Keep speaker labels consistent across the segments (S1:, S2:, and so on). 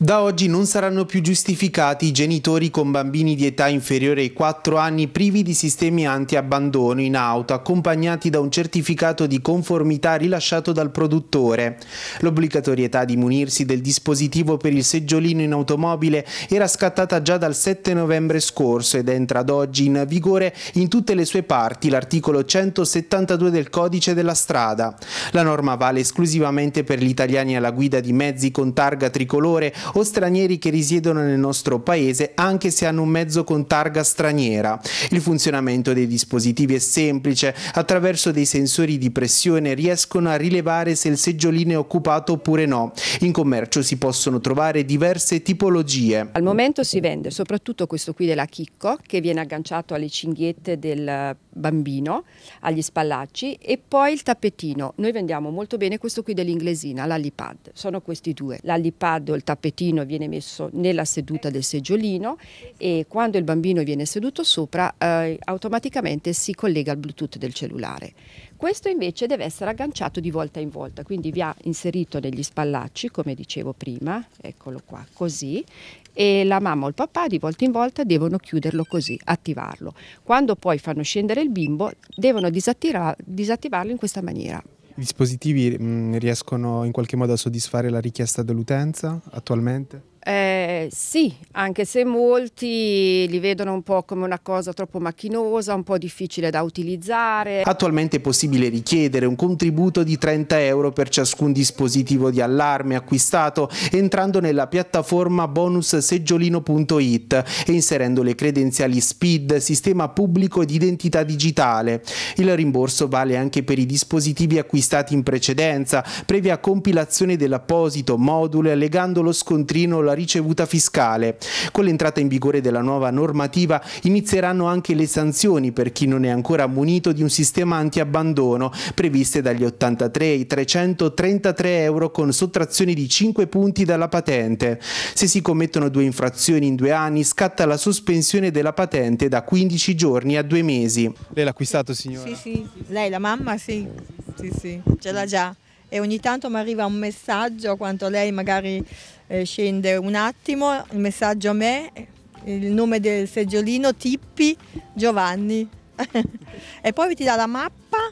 S1: Da oggi non saranno più giustificati i genitori con bambini di età inferiore ai 4 anni privi di sistemi anti-abbandono in auto accompagnati da un certificato di conformità rilasciato dal produttore. L'obbligatorietà di munirsi del dispositivo per il seggiolino in automobile era scattata già dal 7 novembre scorso ed entra ad oggi in vigore in tutte le sue parti l'articolo 172 del codice della strada. La norma vale esclusivamente per gli italiani alla guida di mezzi con targa tricolore o stranieri che risiedono nel nostro paese anche se hanno un mezzo con targa straniera. Il funzionamento dei dispositivi è semplice, attraverso dei sensori di pressione riescono a rilevare se il seggiolino è occupato oppure no. In commercio si possono trovare diverse tipologie. Al
S2: momento si vende soprattutto questo qui della chicco che viene agganciato alle cinghiette del bambino agli spallacci e poi il tappetino. Noi vendiamo molto bene questo qui dell'inglesina, l'allipad. Sono questi due. L'allipad o il tappetino viene messo nella seduta del seggiolino e quando il bambino viene seduto sopra eh, automaticamente si collega al Bluetooth del cellulare. Questo invece deve essere agganciato di volta in volta, quindi vi ha inserito negli spallacci, come dicevo prima, eccolo qua, così, e la mamma o il papà di volta in volta devono chiuderlo così, attivarlo. Quando poi fanno scendere il bimbo devono disattivarlo in questa maniera.
S1: I dispositivi mh, mm, riescono in qualche modo a soddisfare la richiesta dell'utenza attualmente?
S2: Eh, sì, anche se molti li vedono un po' come una cosa troppo macchinosa, un po' difficile da utilizzare.
S1: Attualmente è possibile richiedere un contributo di 30 euro per ciascun dispositivo di allarme acquistato entrando nella piattaforma bonusseggiolino.it e inserendo le credenziali SPID, sistema pubblico di identità digitale. Il rimborso vale anche per i dispositivi acquistati in precedenza, previa compilazione dell'apposito module legando lo scontrino alla ricevuta fiscale. Con l'entrata in vigore della nuova normativa inizieranno anche le sanzioni per chi non è ancora munito di un sistema anti-abbandono, previste dagli 83 ai 333 euro con sottrazioni di 5 punti dalla patente. Se si commettono due infrazioni in due anni scatta la sospensione della patente da 15 giorni a due mesi. Lei l'ha acquistato signora? Sì,
S3: sì, lei la mamma sì, sì, sì, ce l'ha già e ogni tanto mi arriva un messaggio quando lei magari eh, scende un attimo, il messaggio a me, il nome del seggiolino Tippi Giovanni e poi ti dà la mappa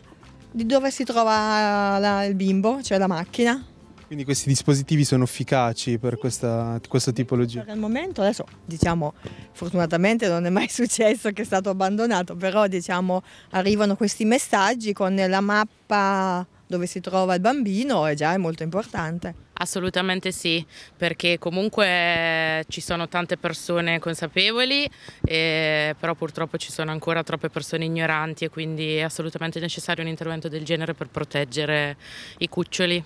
S3: di dove si trova la, il bimbo, cioè la macchina.
S1: Quindi questi dispositivi sono efficaci per questa, questa tipologia?
S3: Per il momento adesso diciamo fortunatamente non è mai successo che è stato abbandonato, però diciamo arrivano questi messaggi con la mappa dove si trova il bambino è già molto importante.
S2: Assolutamente sì, perché comunque ci sono tante persone consapevoli, eh, però purtroppo ci sono ancora troppe persone ignoranti e quindi è assolutamente necessario un intervento del genere per proteggere i cuccioli.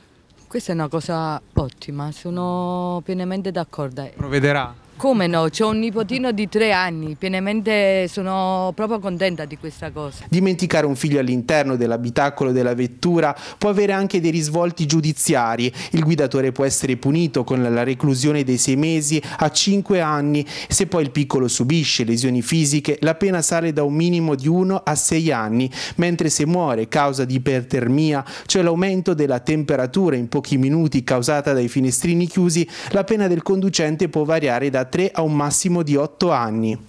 S2: Questa è una cosa ottima, sono pienamente
S1: d'accordo. Provvederà?
S2: Come no? C'ho un nipotino di tre anni, pienamente sono proprio contenta di questa cosa.
S1: Dimenticare un figlio all'interno dell'abitacolo della vettura può avere anche dei risvolti giudiziari. Il guidatore può essere punito con la reclusione dei sei mesi a cinque anni. Se poi il piccolo subisce lesioni fisiche, la pena sale da un minimo di uno a sei anni, mentre se muore causa di ipertermia, cioè l'aumento della temperatura in pochi minuti causata dai finestrini chiusi, la pena del
S3: conducente può variare da 3 a un massimo di 8 anni.